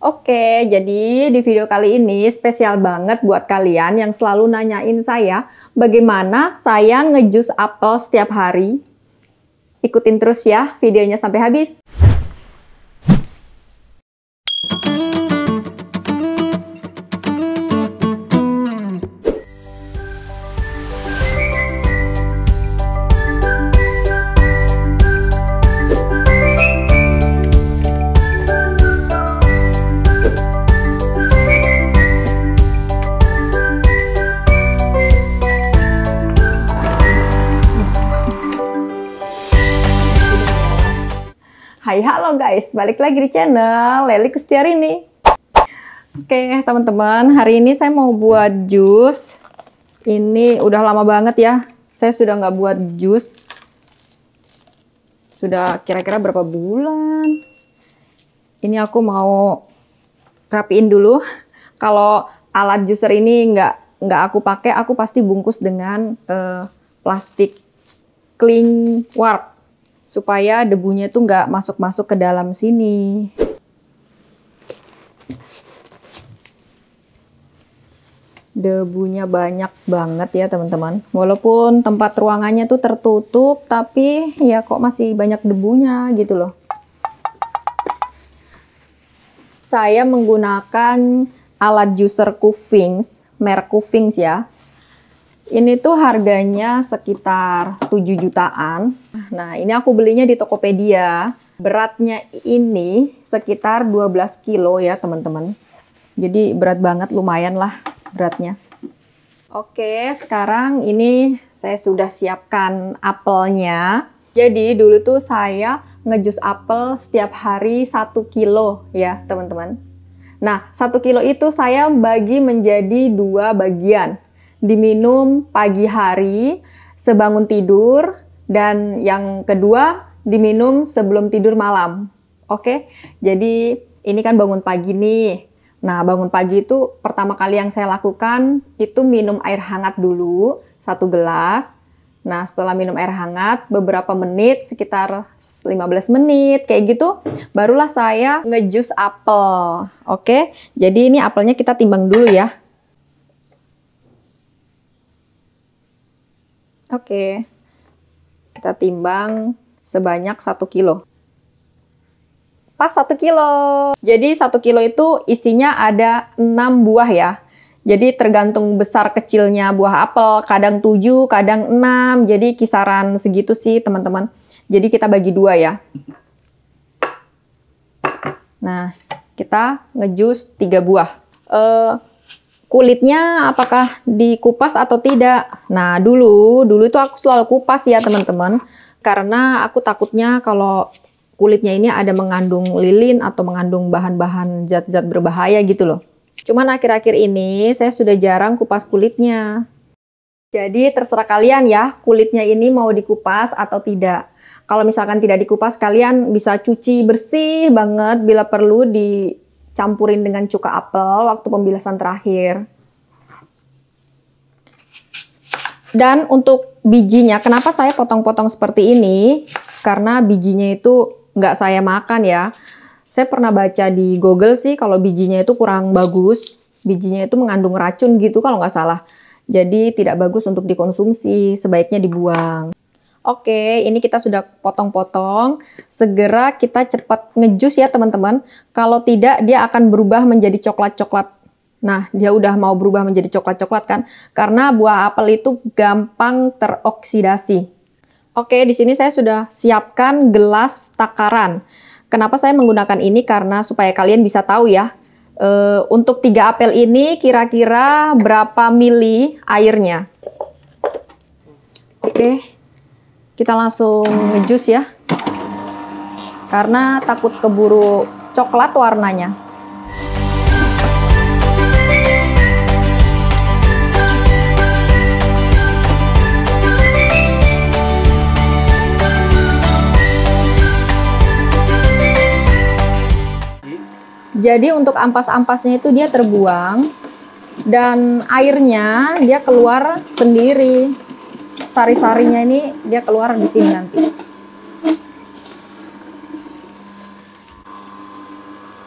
Oke, jadi di video kali ini spesial banget buat kalian yang selalu nanyain saya bagaimana saya ngejus apel setiap hari. Ikutin terus ya videonya sampai habis. Hai halo guys, balik lagi di channel Leli Kustiarini Oke teman-teman, hari ini saya mau buat jus Ini udah lama banget ya Saya sudah nggak buat jus Sudah kira-kira berapa bulan Ini aku mau rapiin dulu Kalau alat juicer ini nggak nggak aku pakai, aku pasti bungkus dengan uh, plastik cling warp supaya debunya tuh nggak masuk-masuk ke dalam sini. Debunya banyak banget ya teman-teman. Walaupun tempat ruangannya tuh tertutup, tapi ya kok masih banyak debunya gitu loh. Saya menggunakan alat juicer Kuvings, merek Kuvings ya. Ini tuh harganya sekitar 7 jutaan. Nah, ini aku belinya di Tokopedia. Beratnya ini sekitar 12 kilo ya, teman-teman. Jadi berat banget, lumayan lah beratnya. Oke, sekarang ini saya sudah siapkan apelnya. Jadi dulu tuh saya ngejus apel setiap hari 1 kilo ya, teman-teman. Nah, 1 kilo itu saya bagi menjadi dua bagian diminum pagi hari sebangun tidur dan yang kedua diminum sebelum tidur malam. Oke. Jadi ini kan bangun pagi nih. Nah, bangun pagi itu pertama kali yang saya lakukan itu minum air hangat dulu, satu gelas. Nah, setelah minum air hangat beberapa menit, sekitar 15 menit kayak gitu, barulah saya ngejus apel. Oke. Jadi ini apelnya kita timbang dulu ya. Oke. Okay. Kita timbang sebanyak 1 kilo. Pas 1 kilo. Jadi 1 kilo itu isinya ada 6 buah ya. Jadi tergantung besar kecilnya buah apel, kadang 7, kadang 6. Jadi kisaran segitu sih teman-teman. Jadi kita bagi dua ya. Nah, kita ngejus 3 buah. Uh, kulitnya apakah dikupas atau tidak. Nah, dulu dulu itu aku selalu kupas ya, teman-teman. Karena aku takutnya kalau kulitnya ini ada mengandung lilin atau mengandung bahan-bahan zat-zat berbahaya gitu loh. Cuman akhir-akhir ini saya sudah jarang kupas kulitnya. Jadi terserah kalian ya, kulitnya ini mau dikupas atau tidak. Kalau misalkan tidak dikupas, kalian bisa cuci bersih banget bila perlu di campurin dengan cuka apel waktu pembilasan terakhir. Dan untuk bijinya, kenapa saya potong-potong seperti ini? Karena bijinya itu nggak saya makan ya. Saya pernah baca di Google sih kalau bijinya itu kurang bagus. Bijinya itu mengandung racun gitu kalau nggak salah. Jadi tidak bagus untuk dikonsumsi, sebaiknya dibuang. Oke, ini kita sudah potong-potong. Segera kita cepat ngejus ya teman-teman. Kalau tidak dia akan berubah menjadi coklat-coklat. Nah, dia udah mau berubah menjadi coklat-coklat kan? Karena buah apel itu gampang teroksidasi. Oke, di sini saya sudah siapkan gelas takaran. Kenapa saya menggunakan ini? Karena supaya kalian bisa tahu ya, e, untuk tiga apel ini kira-kira berapa mili airnya. Oke. Okay kita langsung ngejus ya karena takut keburu coklat warnanya Jadi untuk ampas-ampasnya itu dia terbuang dan airnya dia keluar sendiri sari-sarinya ini dia keluar di sini nanti.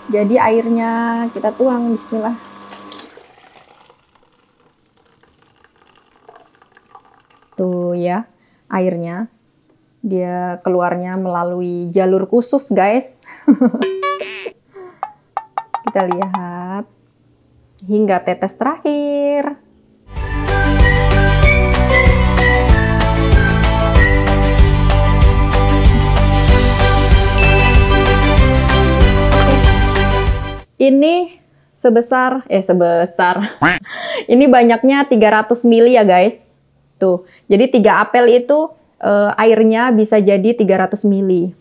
Jadi airnya kita tuang lah. Tuh ya, airnya dia keluarnya melalui jalur khusus, guys. kita lihat hingga tetes terakhir. Ini sebesar eh sebesar. ini banyaknya 300 mili ya, guys. Tuh. Jadi tiga apel itu eh, airnya bisa jadi 300 mili.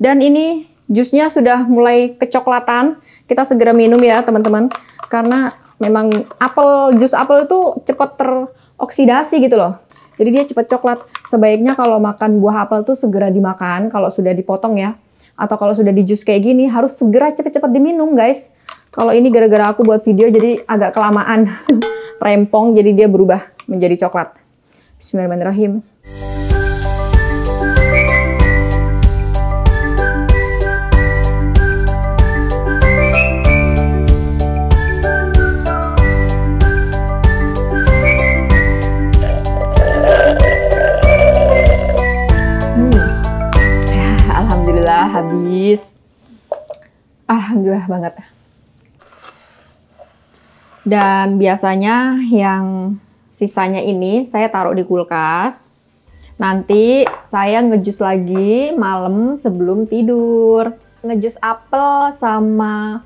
Dan ini jusnya sudah mulai kecoklatan. Kita segera minum ya, teman-teman. Karena memang apel jus apel itu cepat teroksidasi gitu loh. Jadi dia cepat coklat. Sebaiknya kalau makan buah apel tuh segera dimakan kalau sudah dipotong ya atau kalau sudah di jus kayak gini harus segera cepet-cepet diminum guys. Kalau ini gara-gara aku buat video jadi agak kelamaan rempong jadi dia berubah menjadi coklat. Bismillahirrahmanirrahim. tengah banget. Dan biasanya yang sisanya ini saya taruh di kulkas. Nanti saya ngejus lagi malam sebelum tidur. Ngejus apel sama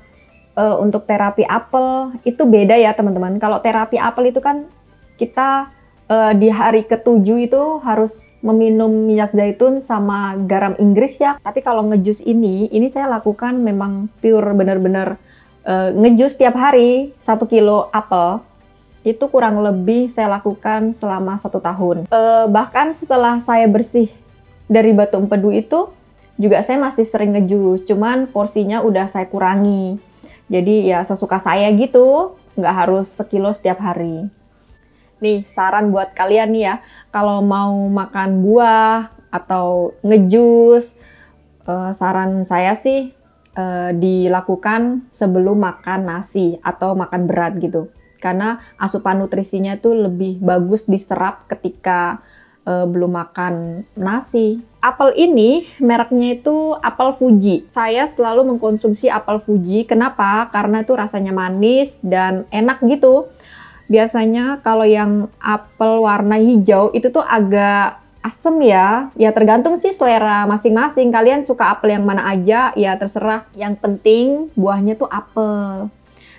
uh, untuk terapi apel itu beda ya teman-teman. Kalau terapi apel itu kan kita uh, di hari ketujuh itu harus meminum minyak zaitun sama garam Inggris ya. Tapi kalau ngejus ini, ini saya lakukan memang pure bener-bener uh, eh, ngejus tiap hari satu kilo apel. Itu kurang lebih saya lakukan selama satu tahun. Uh, bahkan setelah saya bersih dari batu empedu itu, juga saya masih sering ngejus, cuman porsinya udah saya kurangi. Jadi ya sesuka saya gitu, nggak harus sekilo setiap hari. Nih, saran buat kalian nih ya, kalau mau makan buah atau ngejus, eh, saran saya sih eh, dilakukan sebelum makan nasi atau makan berat gitu. Karena asupan nutrisinya tuh lebih bagus diserap ketika uh, belum makan nasi. Apel ini mereknya itu apel Fuji. Saya selalu mengkonsumsi apel Fuji. Kenapa? Karena itu rasanya manis dan enak gitu biasanya kalau yang apel warna hijau itu tuh agak asem ya. Ya tergantung sih selera masing-masing. Kalian suka apel yang mana aja, ya terserah. Yang penting buahnya tuh apel.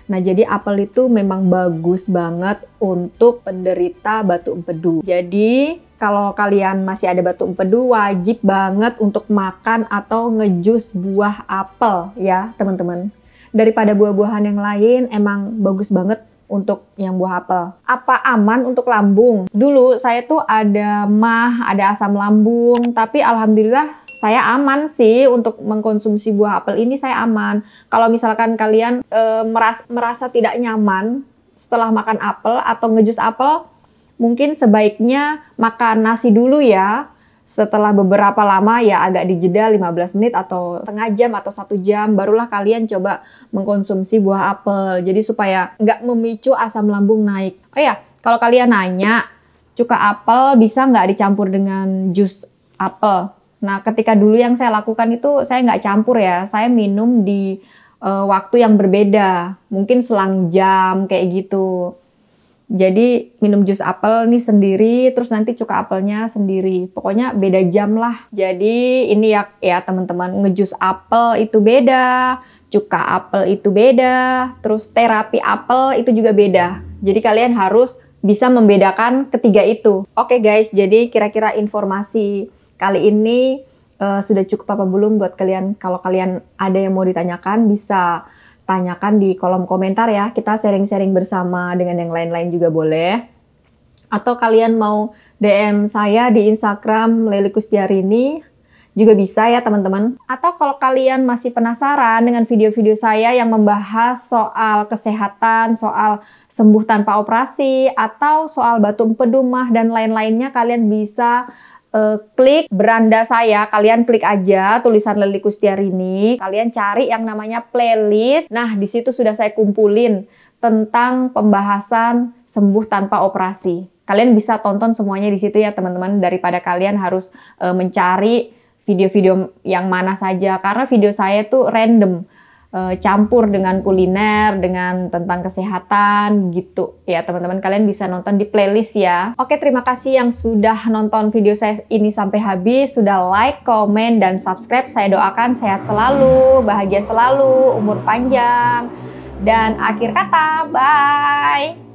Nah, jadi apel itu memang bagus banget untuk penderita batu empedu. Jadi, kalau kalian masih ada batu empedu, wajib banget untuk makan atau ngejus buah apel ya, teman-teman. Daripada buah-buahan yang lain, emang bagus banget untuk yang buah apel. Apa aman untuk lambung? Dulu saya tuh ada mah, ada asam lambung, tapi alhamdulillah saya aman sih untuk mengkonsumsi buah apel ini saya aman. Kalau misalkan kalian e, eh, merasa, merasa tidak nyaman setelah makan apel atau ngejus apel, mungkin sebaiknya makan nasi dulu ya setelah beberapa lama ya agak dijeda 15 menit atau setengah jam atau satu jam barulah kalian coba mengkonsumsi buah apel jadi supaya nggak memicu asam lambung naik oh ya kalau kalian nanya cuka apel bisa nggak dicampur dengan jus apel nah ketika dulu yang saya lakukan itu saya nggak campur ya saya minum di uh, waktu yang berbeda mungkin selang jam kayak gitu jadi minum jus apel nih sendiri, terus nanti cuka apelnya sendiri. Pokoknya beda jam lah. Jadi ini ya ya teman-teman ngejus apel itu beda, cuka apel itu beda, terus terapi apel itu juga beda. Jadi kalian harus bisa membedakan ketiga itu. Oke okay guys, jadi kira-kira informasi kali ini uh, sudah cukup apa belum buat kalian? Kalau kalian ada yang mau ditanyakan bisa tanyakan di kolom komentar ya. Kita sharing-sharing bersama dengan yang lain-lain juga boleh. Atau kalian mau DM saya di Instagram lely kustiarini juga bisa ya teman-teman. Atau kalau kalian masih penasaran dengan video-video saya yang membahas soal kesehatan, soal sembuh tanpa operasi, atau soal batu empedu mah dan lain-lainnya, kalian bisa Eh, klik beranda saya, kalian klik aja tulisan Leli Kustiarini, kalian cari yang namanya playlist. Nah, di situ sudah saya kumpulin tentang pembahasan sembuh tanpa operasi. Kalian bisa tonton semuanya di situ ya teman-teman daripada kalian harus uh, mencari video-video yang mana saja karena video saya tuh random Eh, campur dengan kuliner, dengan tentang kesehatan gitu. Ya teman-teman kalian bisa nonton di playlist ya. Oke terima kasih yang sudah nonton video saya ini sampai habis, sudah like, komen, dan subscribe. Saya doakan sehat selalu, bahagia selalu, umur panjang. Dan akhir kata, bye!